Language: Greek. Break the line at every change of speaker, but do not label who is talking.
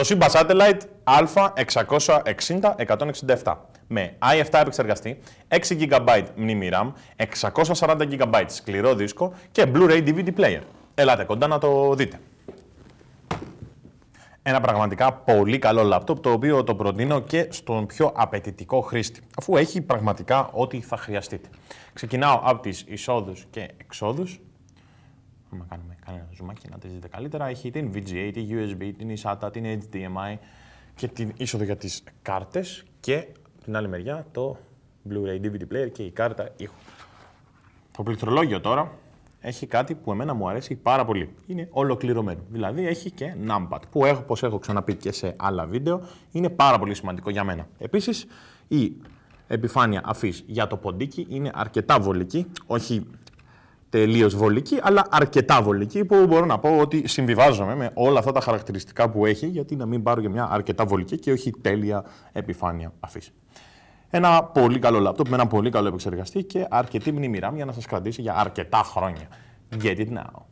Το Simba Satellite α660-167 με i7 επεξεργαστή, 6 GB μνήμη RAM, 640 GB σκληρό δίσκο και Blu-ray DVD player. Ελάτε κοντά να το δείτε. Ένα πραγματικά πολύ καλό λάπτοπ, το οποίο το προτείνω και στον πιο απαιτητικό χρήστη, αφού έχει πραγματικά ό,τι θα χρειαστείτε. Ξεκινάω από τις εισόδους και εξόδους. Να ένα ζουμάκι να δείτε καλύτερα. Έχει την VGA, την USB, την SATA, την HDMI και την είσοδο για τις κάρτες και την άλλη μεριά το Blu-ray DVD player και η κάρτα ήχου. Το πληκτρολόγιο τώρα έχει κάτι που εμένα μου αρέσει πάρα πολύ. Είναι ολοκληρωμένο. Δηλαδή έχει και numpad που έχω, όπως έχω ξαναπεί και σε άλλα βίντεο, είναι πάρα πολύ σημαντικό για μένα. Επίσης, η επιφάνεια αφής για το ποντίκι είναι αρκετά βολική, όχι τελείως βολική, αλλά αρκετά βολική, που μπορώ να πω ότι συμβιβάζομαι με όλα αυτά τα χαρακτηριστικά που έχει, γιατί να μην πάρω για μια αρκετά βολική και όχι τέλεια επιφάνεια αφήση. Ένα πολύ καλό λάπτοπ με ένα πολύ καλό επεξεργαστή και αρκετή μνημηρά για να σας κρατήσει για αρκετά χρόνια. Get it now.